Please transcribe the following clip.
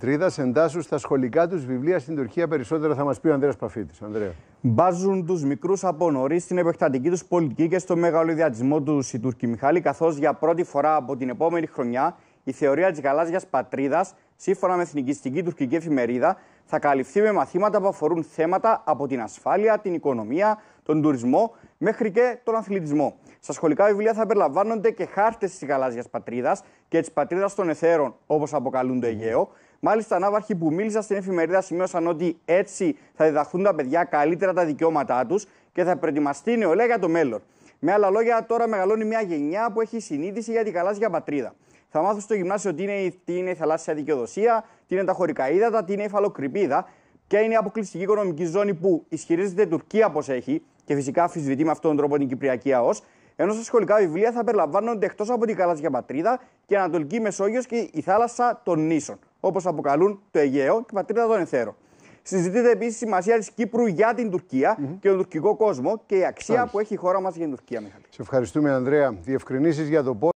Τρίδα εντάσσουν στα σχολικά τους βιβλία στην Τουρκία περισσότερο θα μας πει ο Ανδρέας Παφίτης. Ανδρέα. Μπάζουν τους μικρούς από νωρίς στην επεκτατική τους πολιτική και στο μεγάλο ιδιατισμό τους οι Τούρκοι Μιχάλη, καθώς για πρώτη φορά από την επόμενη χρονιά η θεωρία της γαλάζιας πατρίδας, σύμφωνα με εθνικιστική τουρκική εφημερίδα, θα καλυφθεί με μαθήματα που αφορούν θέματα από την ασφάλεια, την οικονομία, τον τουρισμό μέχρι και τον αθλητισμό. Στα σχολικά βιβλία θα περιλαμβάνονται και χάρτες της γαλάζιας πατρίδας και της πατρίδας των εθέρων, όπως αποκαλούν το Αιγαίο. Μάλιστα, ναύαρχοι που μίλησαν στην εφημερίδα σημείωσαν ότι έτσι θα διδαχθούν τα παιδιά καλύτερα τα δικαιώματά τους και θα προετοιμαστεί η νεολαία για το μέλλον. Με άλλα λόγια, τώρα μεγαλώνει μια γενιά που έχει συνείδηση για τη γαλάζια πατρίδα. Θα μάθουν στο γυμνάσιο τι είναι, η θαλάσσια δικαιοδοσία, τι είναι τα χωρικά ύδατα, τι είναι η φαλοκρηπίδα, ποια είναι η αποκλειστική οικονομική ζώνη που ισχυρίζεται η Τουρκία πως έχει και φυσικά αφισβητεί με αυτόν τον τρόπο την Κυπριακή ΑΟΣ, ενώ στα σχολικά βιβλία θα περιλαμβάνονται εκτός από την γαλάζια πατρίδα και η Ανατολική Μεσόγειος και η θάλασσα των νήσων όπως αποκαλούν το Αιγαίο και πατρίδα των Εθέρων. Συζητείται επίσης η σημασία της Κύπρου για την τουρκια και τον τουρκικό κόσμο και η αξία που έχει η χώρα μας για την Τουρκία, Μιχαλή. Σε ευχαριστούμε, Ανδρέα. Διευκρινήσεις για το